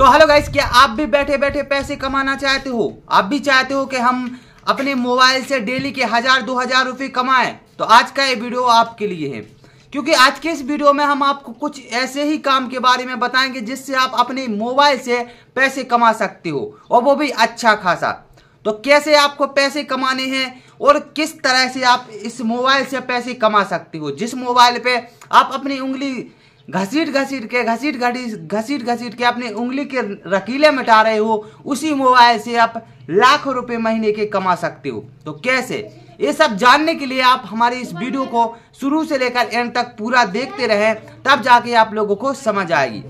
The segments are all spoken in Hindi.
सो हेलो गाइस क्या आप भी बैठे बैठे पैसे कमाना चाहते हो आप भी चाहते हो कि हम अपने मोबाइल से डेली के हजार दो हजार रुपये कमाएं तो आज का ये वीडियो आपके लिए है क्योंकि आज के इस वीडियो में हम आपको कुछ ऐसे ही काम के बारे में बताएंगे जिससे आप अपने मोबाइल से पैसे कमा सकते हो और वो भी अच्छा खासा तो कैसे आपको पैसे कमाने हैं और किस तरह से आप इस मोबाइल से पैसे कमा सकते हो जिस मोबाइल पे आप अपनी उंगली घसीट घसीट के घसीट घड़ी घसीट घसीट के अपनी उंगली के रकीले मिटा रहे हो उसी मोबाइल से आप लाखों रुपए महीने के कमा सकते हो तो कैसे ये सब जानने के लिए आप हमारी इस वीडियो को शुरू से लेकर एंड तक पूरा देखते रहें तब जाके आप लोगों को समझ आएगी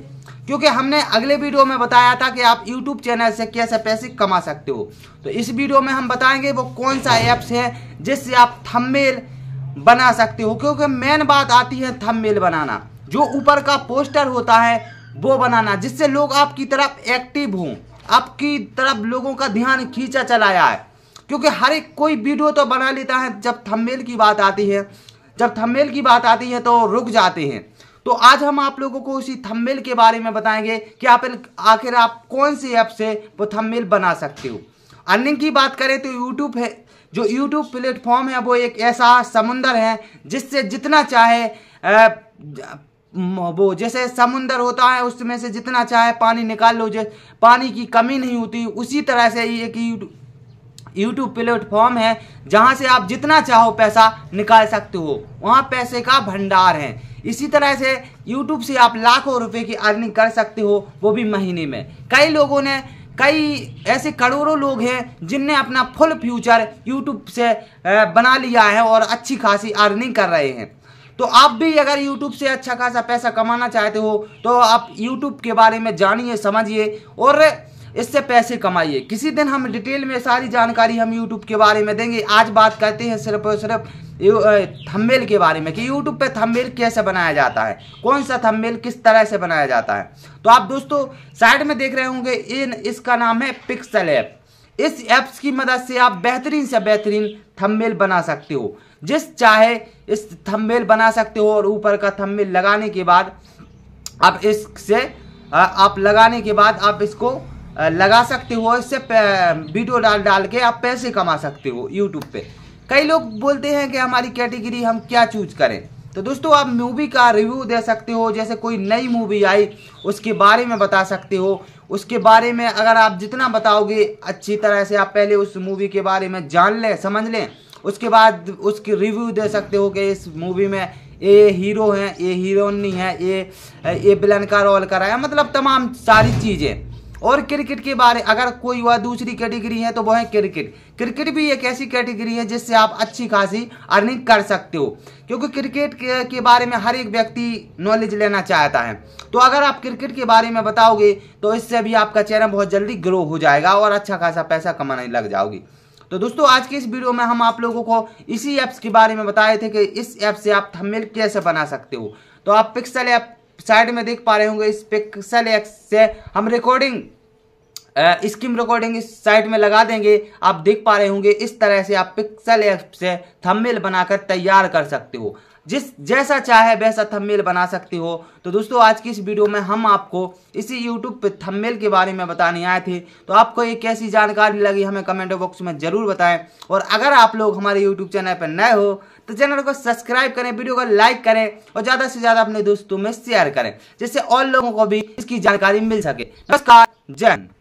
क्योंकि हमने अगले वीडियो में बताया था कि आप YouTube चैनल से कैसे पैसे कमा सकते हो तो इस वीडियो में हम बताएंगे वो कौन सा ऐप्स है जिससे आप थंबनेल बना सकते हो क्योंकि मेन बात आती है थंबनेल बनाना जो ऊपर का पोस्टर होता है वो बनाना जिससे लोग आपकी तरफ एक्टिव हों आपकी तरफ लोगों का ध्यान खींचा चला जाए क्योंकि हर एक कोई वीडियो तो बना लेता है जब थंबनेल की बात आती है जब थंबनेल की बात आती है तो रुक जाते हैं तो आज हम आप लोगों को उसी थंबनेल के बारे में बताएंगे कि आप आखिर आप कौन सी ऐप से वो थंबनेल बना सकते हो अर्निंग की बात करें तो यूट्यूब है जो यूट्यूब प्लेटफॉर्म है वो एक ऐसा समुंदर है जिससे जितना चाहे वो जैसे समुंदर होता है उसमें से जितना चाहे पानी निकाल लो जो पानी की कमी नहीं होती उसी तरह से ये कि यूट्यूब प्लेटफॉर्म है जहाँ से आप जितना चाहो पैसा निकाल सकते हो वहाँ पैसे का भंडार है इसी तरह से यूट्यूब से आप लाखों रुपए की अर्निंग कर सकते हो वो भी महीने में कई लोगों ने कई ऐसे करोड़ों लोग हैं जिनने अपना फुल फ्यूचर यूट्यूब से बना लिया है और अच्छी खासी अर्निंग कर रहे हैं तो आप भी अगर यूट्यूब से अच्छा खासा पैसा कमाना चाहते हो तो आप यूट्यूब के बारे में जानिए समझिए और इससे पैसे कमाइए किसी दिन हम डिटेल में सारी जानकारी हम यूट्यूब के बारे में देंगे आज बात करते हैं सिर्फ और सिर्फ थंबनेल के बारे में कि यूट्यूब पे थंबनेल कैसे बनाया जाता है कौन सा थंबनेल किस तरह से बनाया जाता है तो आप दोस्तों साइड में देख रहे होंगे इन इसका नाम है पिक्सल ऐप इस ऐप्स की मदद से आप बेहतरीन से बेहतरीन थंबनेल बना सकते हो जिस चाहे इस थंबनेल बना सकते हो और ऊपर का थंबनेल लगाने के बाद आप इससे आप लगाने के बाद आप इसको लगा सकते हो इससे वीडियो डाल डाल के आप पैसे कमा सकते हो यूट्यूब पे कई लोग बोलते हैं कि हमारी कैटेगरी हम क्या चूज करें तो दोस्तों आप मूवी का रिव्यू दे सकते हो जैसे कोई नई मूवी आई उसके बारे में बता सकते हो उसके बारे में अगर आप जितना बताओगे अच्छी तरह से आप पहले उस मूवी के बारे में जान लें समझ लें उसके बाद उसकी रिव्यू दे सकते हो कि इस मूवी में ये हीरो हैं ये हीरोनी है ये ये प्लान का रोल है मतलब तमाम सारी चीज़ें और क्रिकेट के बारे अगर कोई वह दूसरी कैटेगरी है तो वह है क्रिकेट क्रिकेट भी एक ऐसी कैटेगरी है जिससे आप अच्छी खासी अर्निंग कर सकते हो क्योंकि क्रिकेट के, के बारे में हर एक व्यक्ति नॉलेज लेना चाहता है तो अगर आप क्रिकेट के बारे में बताओगे तो इससे भी आपका चेहरा बहुत जल्दी ग्रो हो जाएगा और अच्छा खासा पैसा कमाने लग जाओगी तो दोस्तों आज के इस वीडियो में हम आप लोगों को इसी ऐप्स के बारे में बताए थे कि इस ऐप से आप थंबनेल कैसे बना सकते हो तो आप पिक्सल ऐप साइड में देख पा रहे होंगे इस पिक्सल ऐप से हम रिकॉर्डिंग स्क्रीन रिकॉर्डिंग इस साइट में लगा देंगे आप देख पा रहे होंगे इस तरह से आप पिक्सल ऐप से थंबनेल बनाकर तैयार कर सकते हो जिस जैसा चाहे वैसा थंबनेल बना सकते हो तो दोस्तों आज की इस वीडियो में हम आपको इसी यूट्यूब पे थंबनेल के बारे में बताने आए थे तो आपको ये कैसी जानकारी लगी हमें कमेंट बॉक्स में ज़रूर बताएं और अगर आप लोग हमारे यूट्यूब चैनल पर नए हो तो चैनल को सब्सक्राइब करें वीडियो को लाइक करें और ज़्यादा से ज़्यादा अपने दोस्तों में शेयर करें जिससे और लोगों को भी इसकी जानकारी मिल सके नमस्कार जय